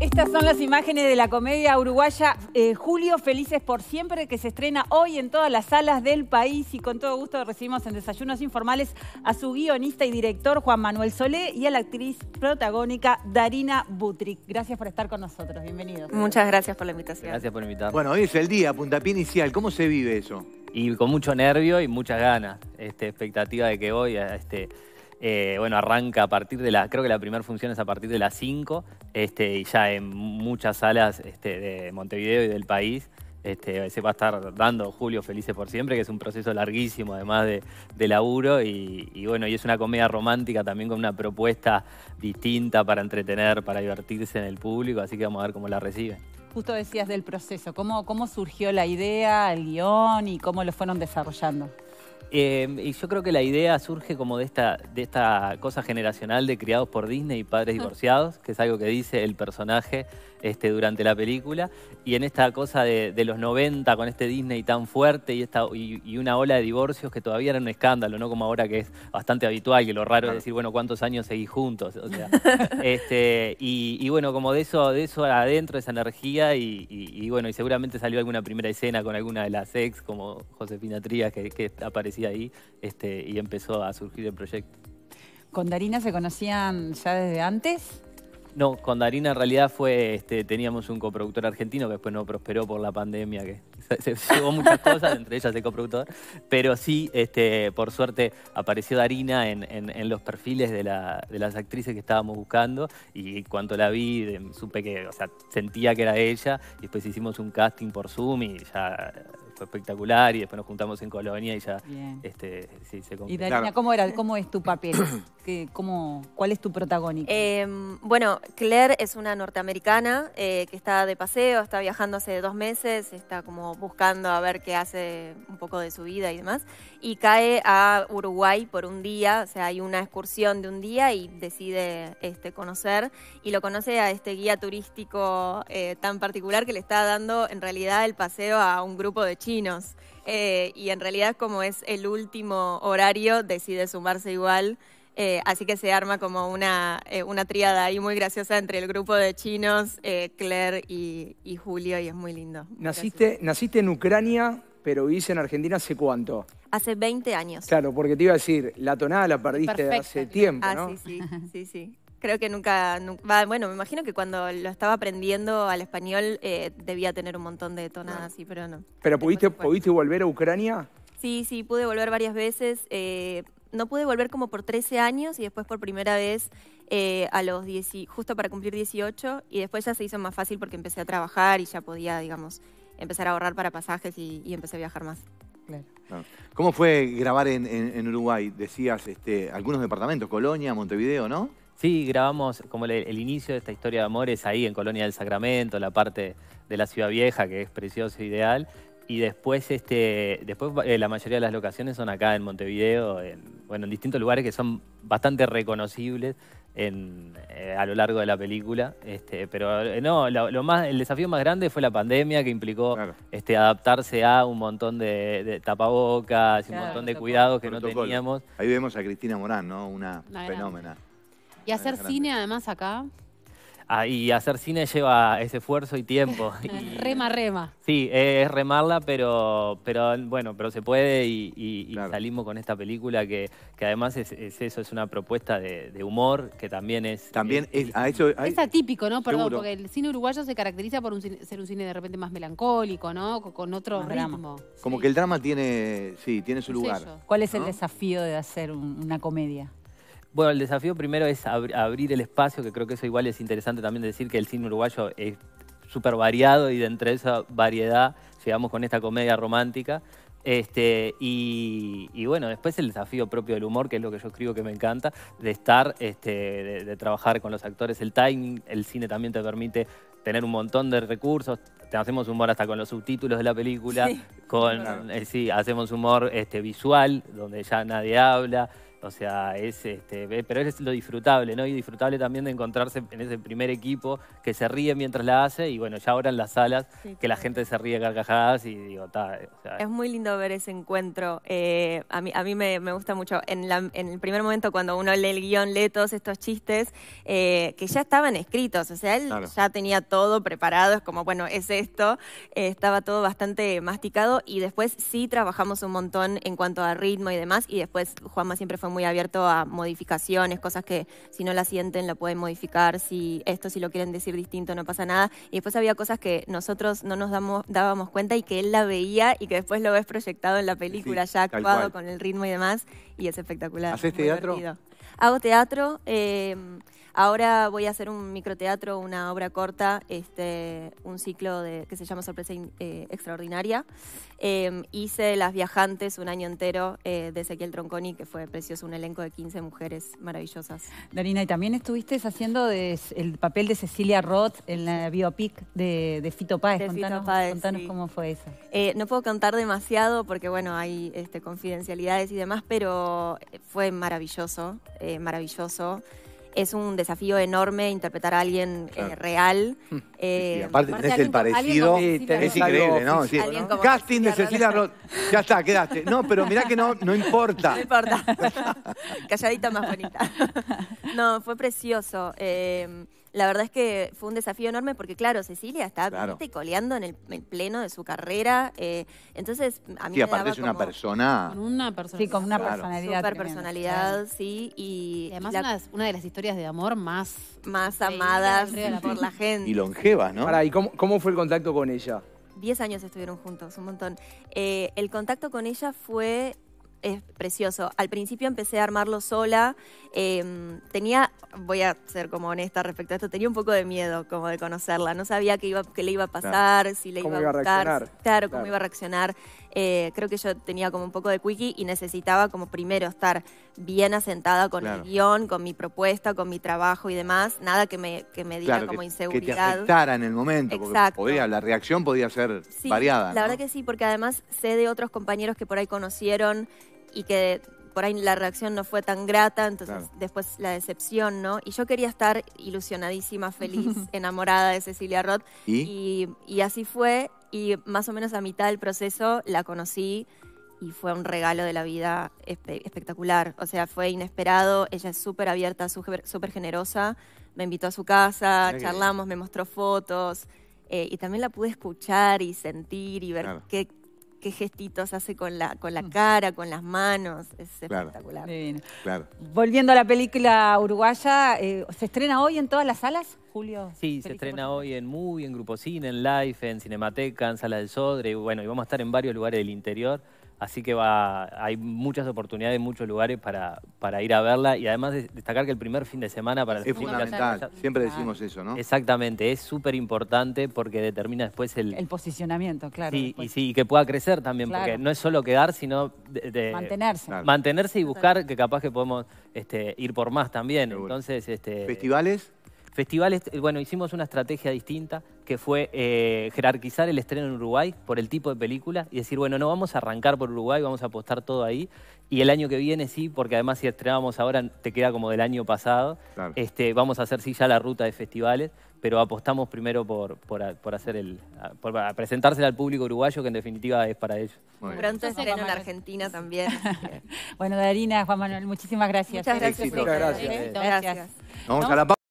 Estas son las imágenes de la comedia uruguaya eh, Julio Felices por Siempre, que se estrena hoy en todas las salas del país. Y con todo gusto recibimos en Desayunos Informales a su guionista y director Juan Manuel Solé y a la actriz protagónica Darina Butric. Gracias por estar con nosotros. Bienvenidos. Muchas gracias por la invitación. Gracias por invitar. Bueno, hoy es el día, puntapié inicial. ¿Cómo se vive eso? Y con mucho nervio y muchas ganas. Este, expectativa de que hoy este, eh, bueno, arranca a partir de la, creo que la primera función es a partir de las 5, este, y ya en muchas salas este, de Montevideo y del país. Este, se va a estar dando Julio Felices por Siempre, que es un proceso larguísimo además de, laburo y, bueno, y es una comedia romántica también con una propuesta distinta para entretener, para divertirse en el público, así que vamos a ver cómo la recibe. Justo decías del proceso, ¿cómo, cómo surgió la idea, el guión y cómo lo fueron desarrollando? Eh, y yo creo que la idea surge como de esta, de esta cosa generacional de criados por Disney y padres divorciados, que es algo que dice el personaje este, durante la película. Y en esta cosa de, los 90 con este Disney tan fuerte y, esta, y, una ola de divorcios que todavía era un escándalo, no como ahora que es bastante habitual, que lo raro es decir, bueno, ¿cuántos años seguís juntos? Este, y, bueno, como de eso, de eso adentro, esa energía, y, bueno, y seguramente salió alguna primera escena con alguna de las ex, como Josefina Trías, que apareció ahí este, y empezó a surgir el proyecto. ¿Con Darina se conocían ya desde antes? No, con Darina en realidad fue, este, teníamos un coproductor argentino que después no prosperó por la pandemia, que se, llevó muchas cosas, entre ellas el coproductor, pero sí, este, por suerte, apareció Darina en, los perfiles de, las actrices que estábamos buscando y cuando la vi supe que, o sea, sentía que era ella y después hicimos un casting por Zoom y ya espectacular y después nos juntamos en Colonia y ya este, se Y Darina, ¿cómo, era, ¿cómo es tu papel? ¿Qué, cómo, ¿Cuál es tu protagónico? Em, bueno, Claire es una norteamericana eh, que está de paseo, está viajando hace dos meses, está como buscando a ver qué hace un poco de su vida y demás, y cae a Uruguay por un día, o sea, hay una excursión de un día y decide este, conocer, y lo conoce a este guía turístico eh, tan particular que le está dando en realidad el paseo a un grupo de chicos chinos. Eh, y en realidad como es el último horario, decide sumarse igual. Eh, así que se arma como una, triada eh, una ahí muy graciosa entre el grupo de chinos, Claire y, Julio, y es muy lindo. Naciste, naciste en Ucrania, pero vivís en Argentina hace cuánto? Hace 20 años. Claro, porque te iba a decir, la tonada la perdiste hace tiempo, ah, ¿no? sí, sí, sí, sí. Creo que nunca, bueno, me imagino que cuando lo estaba aprendiendo al español eh, debía tener un montón de tonadas, sí, pero no. ¿Pero pudiste, pudiste volver a Ucrania? Sí, sí, pude volver varias veces. Eh, no pude volver como por 13 años y después por primera vez eh, a los 10, justo para cumplir 18 y después ya se hizo más fácil porque empecé a trabajar y ya podía, digamos, empezar a ahorrar para pasajes y, empecé a viajar más. Ah. ¿Cómo fue grabar en, en Uruguay? Decías este, algunos departamentos, Colonia, Montevideo, ¿no? Sí, grabamos como el, inicio de esta historia de amores ahí en Colonia del Sacramento, la parte de la ciudad vieja que es precioso, ideal. Y después, este, después eh, la mayoría de las locaciones son acá en Montevideo, en, bueno, en distintos lugares que son bastante reconocibles en, eh, a lo largo de la película. Este, pero eh, no, lo, más, el desafío más grande fue la pandemia que implicó este, adaptarse a un montón de, tapabocas, un montón de cuidados que no teníamos. Ahí vemos a Cristina Morán, ¿no? Una, fenómena. Y hacer cine además acá. Ah, y hacer cine lleva ese esfuerzo y tiempo. rema, rema. Sí, es remarla, pero, pero bueno, pero se puede y, y, salimos con esta película que, además es, eso, es una propuesta de, humor que también es... También es, es atípico, ¿no? Perdón, porque el cine uruguayo se caracteriza por ser un cine de repente más melancólico, ¿no? Con, otro ritmo. Como que el drama tiene, sí, tiene su lugar. ¿Cuál es el desafío de hacer una comedia? Bueno, el desafío primero es abrir el espacio, que creo que eso igual es interesante también decir que el cine uruguayo es súper variado y de entre esa variedad llegamos con esta comedia romántica. Este, y, bueno, después el desafío propio del humor, que es lo que yo escribo que me encanta, de estar, este, de, trabajar con los actores, el timing, el cine también te permite tener un montón de recursos, te hacemos humor hasta con los subtítulos de la película, con, eh, hacemos humor este, visual, donde ya nadie habla. O sea, es este, pero es lo disfrutable, ¿no? Y disfrutable también de encontrarse en ese primer equipo que se ríe mientras la hace y bueno, ya ahora en las salas que la gente se ríe carcajadas y digo, está. es muy lindo ver ese encuentro. Eh, a mí, a me, gusta mucho. En, el primer momento, cuando uno lee el guión, lee todos estos chistes eh, que ya estaban escritos. O sea, él ya tenía todo preparado. Es como, bueno, es esto. Eh, estaba todo bastante masticado y después sí trabajamos un montón en cuanto a ritmo y demás. Y después Juanma siempre fue muy abierto a modificaciones, cosas que si no la sienten la pueden modificar, si esto si lo quieren decir distinto no pasa nada. Y después había cosas que nosotros no nos damos, dábamos cuenta y que él la veía y que después lo ves proyectado en la película ya actuado con el ritmo y demás y es espectacular. ¿Haces teatro? Divertido. Hago teatro. Em, ahora voy a hacer un microteatro, una obra corta, este, un ciclo de, que se llama Sorpresa eh, Extraordinaria. Em, hice Las Viajantes un año entero eh, de Ezequiel Tronconi, que fue precioso, un elenco de 15 mujeres maravillosas. Darina, y también estuviste haciendo el papel de Cecilia Roth en la biopic de, Fito Páez. cómo fue eso. Eh, no puedo contar demasiado porque, bueno, hay este, confidencialidades y demás, pero fue maravilloso. Eh, maravilloso. Es un desafío enorme interpretar a alguien eh, real. y eh, aparte tenés el parecido. es increíble, ¿no? Sí. Casting de Cecilia Roth. Ya está, quedaste. No, pero mirá que no, no importa. No importa. Calladita más bonita. No, fue precioso. La verdad es que fue un desafío enorme porque, claro, Cecilia está claro. coleando en el, pleno de su carrera. Eh, entonces, a mí me aparte daba es una persona. Una persona. Sí, con una personalidad personalidad. Super personalidad, sí. Y, además, una, de las historias de amor más. Más amadas por la gente. Y longeva ¿no? Para, ¿y cómo, fue el contacto con ella? Diez años estuvieron juntos, un montón. Eh, el contacto con ella fue precioso. Al principio empecé a armarlo sola. Eh, tenía voy a ser como honesta respecto a esto, tenía un poco de miedo como de conocerla, no sabía qué, iba, qué le iba a pasar, si le iba a gustar, claro, cómo iba a reaccionar. Eh, creo que yo tenía como un poco de quickie y necesitaba como primero estar bien asentada con el guión, con mi propuesta, con mi trabajo y demás, nada que me, que me diera como inseguridad. Que te afectara en el momento, porque la reacción podía ser variada. La verdad que sí, porque además sé de otros compañeros que por ahí conocieron y que por ahí la reacción no fue tan grata, entonces después la decepción, ¿no? Y yo quería estar ilusionadísima, feliz, enamorada de Cecilia Roth. ¿Y? Y, así fue, y más o menos a mitad del proceso la conocí y fue un regalo de la vida espectacular. O sea, fue inesperado, ella es súper abierta, súper generosa, me invitó a su casa, charlamos, me mostró fotos eh, y también la pude escuchar y sentir y ver qué qué gestitos hace con la, con la mm. cara, con las manos. Es espectacular. Volviendo a la película uruguaya, eh, ¿se estrena hoy en todas las salas, Julio? Sí, se estrena hoy en Movie, en Grupo Cine, en Life, en Cinemateca, en Sala del Sodre. bueno, y vamos a estar en varios lugares del interior. Así que va, hay muchas oportunidades, muchos lugares para, para ir a verla y además destacar que el primer fin de semana para Es fundamental, siempre decimos eso, ¿no? Exactamente, es súper importante porque determina después el... El posicionamiento, claro. y sí, que pueda crecer también, porque no es solo quedar, sino... mantenerse. Mantenerse y buscar, que capaz que podemos este, ir por más también. Entonces, este... ¿Festivales? Festivales, eh, bueno, hicimos una estrategia distinta que fue eh, jerarquizar el estreno en Uruguay por el tipo de película y decir, bueno, no vamos a arrancar por Uruguay, vamos a apostar todo ahí. Y el año que viene sí, porque además si estrenamos ahora te queda como del año pasado. Este, vamos a hacer sí ya la ruta de festivales, pero apostamos primero por, por, hacer el, por, presentársela al público uruguayo, que en definitiva es para ellos. Pronto estreno en Argentina también. bueno, Darina, Juan Manuel, muchísimas gracias. Muchas gracias. gracias. gracias. Vamos a la